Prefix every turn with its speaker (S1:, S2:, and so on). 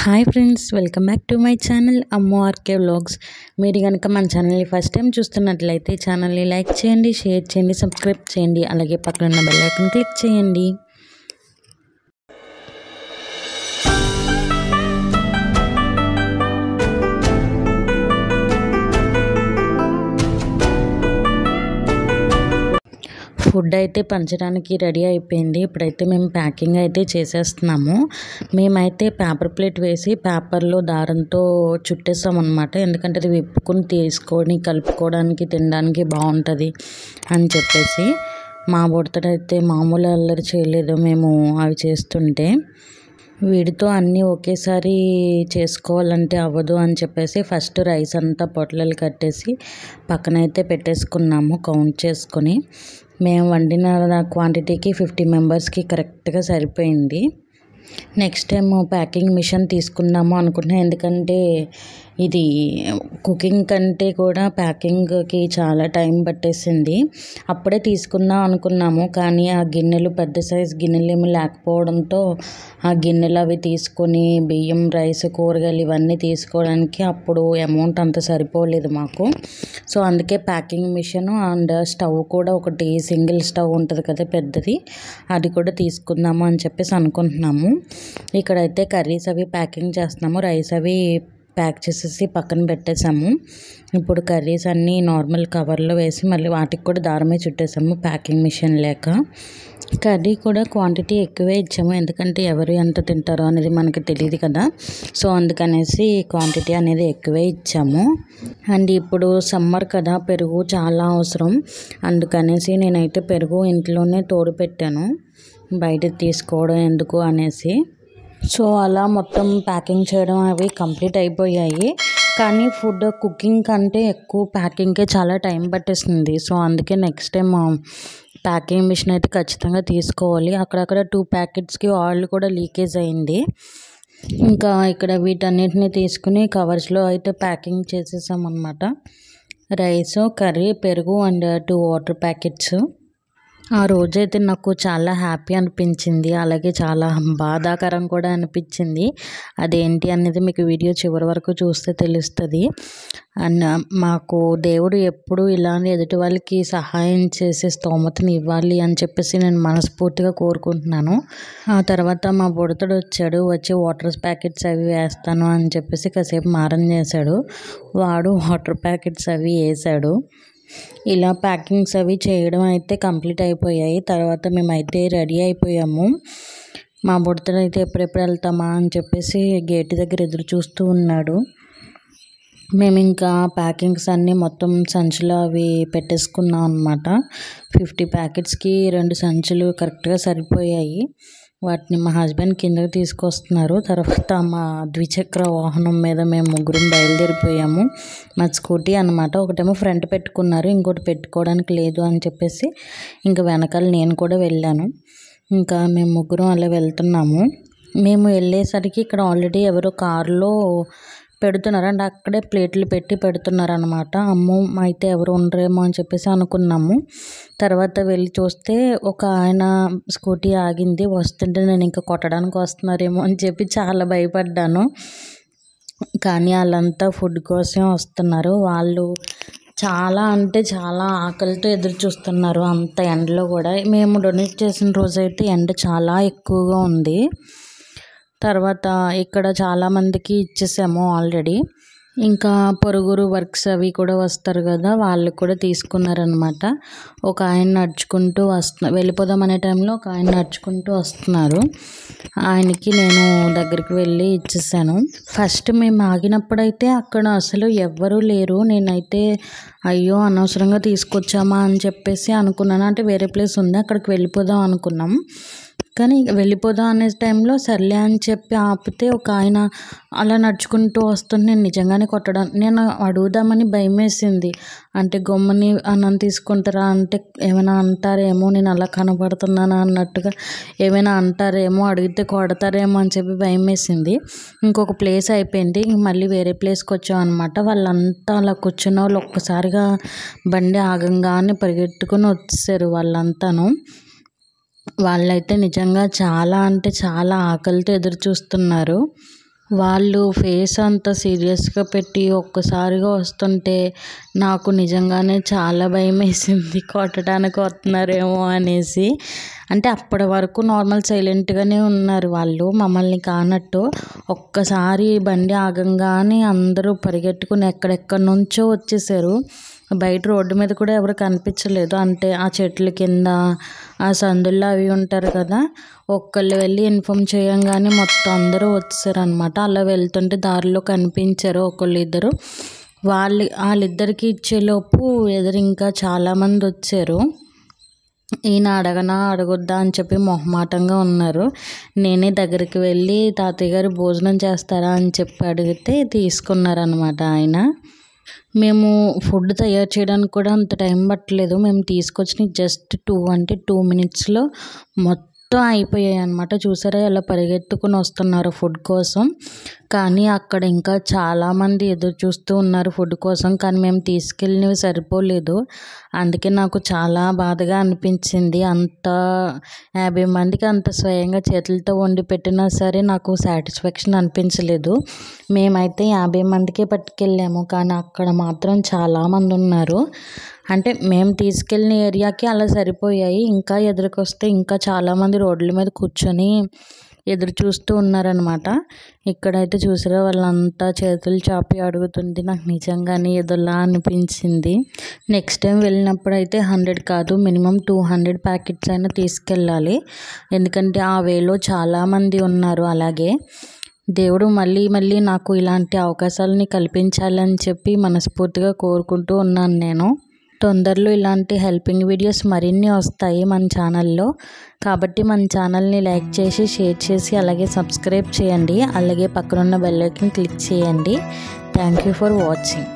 S1: hi friends welcome back to my channel అమ్మో RK vlogs మీరు కనుక మన ఛానల్ని ఫస్ట్ టైం చూస్తున్నట్లయితే ఛానల్ని లైక్ చేయండి షేర్ చేయండి సబ్స్క్రైబ్ చేయండి అలాగే పక్కన ఉన్న బెల్లైకన్ క్లిక్ చేయండి ఫుడ్ అయితే పంచడానికి రెడీ అయిపోయింది ఇప్పుడైతే మేము ప్యాకింగ్ అయితే చేసేస్తున్నాము మేమైతే పేపర్ ప్లేట్ వేసి పేపర్లో దారంతో చుట్టేస్తాం అనమాట ఎందుకంటే అది విప్పుకుని తీసుకొని కలుపుకోవడానికి తినడానికి బాగుంటుంది అని చెప్పేసి మా బుడతడైతే మామూలు అల్లరి చేయలేదు మేము అవి చేస్తుంటే వీడితో అన్నీ ఒకేసారి చేసుకోవాలంటే అవ్వదు అని చెప్పేసి ఫస్ట్ రైస్ అంతా పొట్లలు కట్టేసి పక్కనైతే పెట్టేసుకున్నాము కౌంట్ చేసుకొని మేము వండిన క్వాంటిటీకి ఫిఫ్టీ మెంబర్స్కి కరెక్ట్గా సరిపోయింది నెక్స్ట్ టైం ప్యాకింగ్ మిషన్ తీసుకుందాము అనుకుంటున్నాం ఎందుకంటే ఇది కుకింగ్ కంటే కూడా ప్యాకింగ్కి చాలా టైం పట్టేసింది అప్పుడే తీసుకుందాం అనుకున్నాము కానీ ఆ గిన్నెలు పెద్ద సైజు గిన్నెలు ఏమి లేకపోవడంతో ఆ గిన్నెలు అవి తీసుకొని బియ్యం రైస్ కూరగాయలు ఇవన్నీ తీసుకోవడానికి అప్పుడు అమౌంట్ అంత సరిపోలేదు మాకు సో అందుకే ప్యాకింగ్ మిషన్ అండ్ స్టవ్ కూడా ఒకటి సింగిల్ స్టవ్ ఉంటుంది కదా పెద్దది అది కూడా తీసుకుందాము అని చెప్పేసి అనుకుంటున్నాము ఇక్కడైతే కర్రీస్ అవి ప్యాకింగ్ చేస్తున్నాము రైస్ అవి ప్యాక్ చేసేసి పక్కన పెట్టేసాము ఇప్పుడు కర్రీస్ అన్నీ నార్మల్ కవర్లో వేసి మళ్ళీ వాటికి కూడా దారమే చుట్టేసాము ప్యాకింగ్ మిషన్ లేక కర్రీ కూడా క్వాంటిటీ ఎక్కువే ఇచ్చాము ఎందుకంటే ఎవరు ఎంత తింటారో అనేది మనకి తెలియదు కదా సో అందుకనేసి క్వాంటిటీ అనేది ఎక్కువే ఇచ్చాము అండ్ ఇప్పుడు సమ్మర్ కదా పెరుగు చాలా అవసరం అందుకనేసి నేనైతే పెరుగు ఇంట్లోనే తోడు పెట్టాను బయట తీసుకోవడం ఎందుకు అనేసి సో అలా మొత్తం ప్యాకింగ్ చేయడం అవి కంప్లీట్ అయిపోయాయి కానీ ఫుడ్ కుకింగ్ కంటే ఎక్కువ ప్యాకింగ్కే చాలా టైం పట్టేస్తుంది సో అందుకే నెక్స్ట్ టైం ప్యాకింగ్ మిషన్ అయితే ఖచ్చితంగా తీసుకోవాలి అక్కడక్కడ టూ ప్యాకెట్స్కి ఆయిల్ కూడా లీకేజ్ అయింది ఇంకా ఇక్కడ వీటన్నిటిని తీసుకుని కవర్స్లో అయితే ప్యాకింగ్ చేసేసామన్నమాట రైస్ కర్రీ పెరుగు అండ్ టూ వాటర్ ప్యాకెట్స్ ఆ రోజైతే నాకు చాలా హ్యాపీ అనిపించింది అలాగే చాలా బాధాకరం కూడా అనిపించింది అదేంటి అనేది మీకు వీడియో చివరి వరకు చూస్తే తెలుస్తుంది అన్న మాకు దేవుడు ఎప్పుడు ఇలానే ఎదుటి వాళ్ళకి సహాయం చేసే స్తోమతను ఇవ్వాలి అని చెప్పేసి నేను మనస్ఫూర్తిగా కోరుకుంటున్నాను ఆ తర్వాత మా బుడతడు వచ్చాడు వచ్చి వాటర్ ప్యాకెట్స్ అవి వేస్తాను అని చెప్పేసి కాసేపు మారం చేశాడు వాడు వాటర్ ప్యాకెట్స్ అవి వేసాడు ఇలా ప్యాకింగ్స్ అవి చేయడం అయితే కంప్లీట్ అయిపోయాయి తర్వాత మేమైతే రెడీ అయిపోయాము మా బుడతడు అయితే ఎప్పుడెప్పుడు వెళ్తామా అని చెప్పేసి గేట్ దగ్గర ఎదురు చూస్తూ ఉన్నాడు మేము ఇంకా ప్యాకింగ్స్ అన్నీ మొత్తం సంచులు అవి పెట్టేసుకున్నాం అనమాట ఫిఫ్టీ ప్యాకెట్స్కి రెండు సంచులు కరెక్ట్గా సరిపోయాయి వాటిని మా హస్బెండ్ కిందకి తీసుకొస్తున్నారు తర్వాత మా ద్విచక్ర వాహనం మీద మేము ముగ్గురం బయలుదేరిపోయాము మా స్కూటీ అనమాట ఒకటేమో ఫ్రంట్ పెట్టుకున్నారు ఇంకోటి పెట్టుకోవడానికి లేదు అని చెప్పేసి ఇంకా వెనకాల నేను కూడా వెళ్ళాను ఇంకా మేము ముగ్గురం అలా వెళ్తున్నాము మేము వెళ్ళేసరికి ఇక్కడ ఆల్రెడీ ఎవరో కారులో పెడుతున్నారండి అక్కడే ప్లేట్లు పెట్టి పెడుతున్నారనమాట అమ్మో అయితే ఎవరు ఉండరేమో అని చెప్పేసి అనుకున్నాము తర్వాత వెళ్ళి చూస్తే ఒక ఆయన స్కూటీ ఆగింది వస్తుంటే నేను ఇంకా కొట్టడానికి వస్తున్నారేమో అని చెప్పి చాలా భయపడ్డాను కానీ వాళ్ళంతా ఫుడ్ కోసం వస్తున్నారు వాళ్ళు చాలా అంటే చాలా ఆకలితో ఎదురు చూస్తున్నారు అంత ఎండలో కూడా మేము డొనేట్ చేసిన రోజైతే ఎండ చాలా ఎక్కువగా ఉంది తర్వాత ఇక్కడ చాలామందికి ఇచ్చేసాము ఆల్రెడీ ఇంకా పొరుగురు వర్క్స్ అవి కూడా వస్తారు కదా వాళ్ళు కూడా తీసుకున్నారనమాట ఒక ఆయన నడుచుకుంటూ వస్తున్నా వెళ్ళిపోదాం అనే టైంలో ఒక ఆయన నడుచుకుంటూ వస్తున్నారు ఆయనకి నేను దగ్గరికి వెళ్ళి ఇచ్చేసాను ఫస్ట్ మేము ఆగినప్పుడైతే అక్కడ అసలు ఎవ్వరూ లేరు నేనైతే అయ్యో అనవసరంగా తీసుకొచ్చామా అని చెప్పేసి అనుకున్నాను అంటే వేరే ప్లేస్ ఉంది అక్కడికి వెళ్ళిపోదాం అనుకున్నాం కానీ వెళ్ళిపోదాం అనే టైంలో సర్లే అని చెప్పి ఆపితే ఒక ఆయన అలా నడుచుకుంటూ వస్తుంది నేను నిజంగానే కొట్టడం నేను అడుగుదామని భయం వేసింది అంటే గొమ్మని అన్నం తీసుకుంటారా అంటే ఏమైనా అంటారేమో నేను అలా కనబడుతున్నానా అన్నట్టుగా ఏమైనా అంటారేమో అడిగితే కొడతారేమో అని చెప్పి భయం వేసింది ఇంకొక ప్లేస్ అయిపోయింది మళ్ళీ వేరే ప్లేస్కి వచ్చాం అనమాట వాళ్ళంతా అలా కూర్చున్న వాళ్ళు ఒక్కసారిగా బండి ఆగంగానే పరిగెట్టుకుని వచ్చారు వాళ్ళంతాను వాళ్ళైతే నిజంగా చాలా అంటే చాలా ఆకలితో ఎదురు చూస్తున్నారు వాళ్ళు ఫేస్ అంత సీరియస్గా పెట్టి ఒక్కసారిగా వస్తుంటే నాకు నిజంగానే చాలా భయం వేసింది కొట్టడానికి వస్తున్నారేమో అనేసి అంటే అప్పటి వరకు నార్మల్ సైలెంట్గానే ఉన్నారు వాళ్ళు మమ్మల్ని కానట్టు ఒక్కసారి బండి ఆగంగానే అందరూ పరిగెట్టుకుని ఎక్కడెక్కడి నుంచో వచ్చేసారు బయట రోడ్డు మీద కూడా ఎవరు కనిపించలేదు అంటే ఆ చెట్ల కింద ఆ సందుల్లో అవి ఉంటారు కదా ఒక్కళ్ళు వెళ్ళి ఇన్ఫామ్ చేయంగానే మొత్తం అందరూ అనమాట అలా వెళ్తుంటే దారిలో కనిపించారు ఒకళ్ళు ఇద్దరు వాళ్ళు వాళ్ళిద్దరికి ఇచ్చేలోపు ఎదురు ఇంకా చాలామంది వచ్చారు ఈయన అడగనా అడగొద్దా అని చెప్పి మొహమాటంగా ఉన్నారు నేనే దగ్గరికి వెళ్ళి తాతయ్య గారు భోజనం చేస్తారా అని చెప్పి అడిగితే తీసుకున్నారనమాట ఆయన మేము ఫుడ్ తయారు చేయడానికి కూడా అంత టైం పట్టలేదు మేము తీసుకొచ్చిన జస్ట్ టూ అంటే టూ మినిట్స్లో మొత్తం అయిపోయాయి అనమాట చూసారా ఎలా పరిగెత్తుకుని వస్తున్నారు ఫుడ్ కోసం కానీ అక్కడ ఇంకా చాలామంది ఎదురు చూస్తూ ఉన్నారు ఫుడ్ కోసం కానీ మేము తీసుకెళ్ళినవి సరిపోలేదు అందుకే నాకు చాలా బాధగా అనిపించింది అంత యాభై మందికి అంత స్వయంగా చేతులతో వండి పెట్టినా సరే నాకు సాటిస్ఫాక్షన్ అనిపించలేదు మేమైతే యాభై మందికే పట్టుకెళ్ళాము కానీ అక్కడ మాత్రం చాలామంది ఉన్నారు అంటే మేము తీసుకెళ్ళిన ఏరియాకి అలా సరిపోయాయి ఇంకా ఎదురుకొస్తే ఇంకా చాలామంది రోడ్ల మీద కూర్చొని ఎదురు చూస్తూ ఉన్నారనమాట ఇక్కడైతే చూసారా వాళ్ళంతా చేతులు చాపి అడుగుతుంది నాకు నిజంగానే ఎదురులా అనిపించింది నెక్స్ట్ టైం వెళ్ళినప్పుడు అయితే హండ్రెడ్ కాదు మినిమం టూ హండ్రెడ్ ప్యాకెట్స్ అయినా తీసుకెళ్ళాలి ఎందుకంటే ఆ వేలో చాలామంది ఉన్నారు అలాగే దేవుడు మళ్ళీ మళ్ళీ నాకు ఇలాంటి అవకాశాలని కల్పించాలని చెప్పి మనస్ఫూర్తిగా కోరుకుంటూ ఉన్నాను నేను తొందరలో ఇలాంటి హెల్పింగ్ వీడియోస్ మరిన్ని వస్తాయి మన ఛానల్లో కాబట్టి మన ఛానల్ని లైక్ చేసి షేర్ చేసి అలాగే సబ్స్క్రైబ్ చేయండి అలాగే పక్కనున్న బెల్లైకన్ క్లిక్ చేయండి థ్యాంక్ యూ ఫర్ వాచింగ్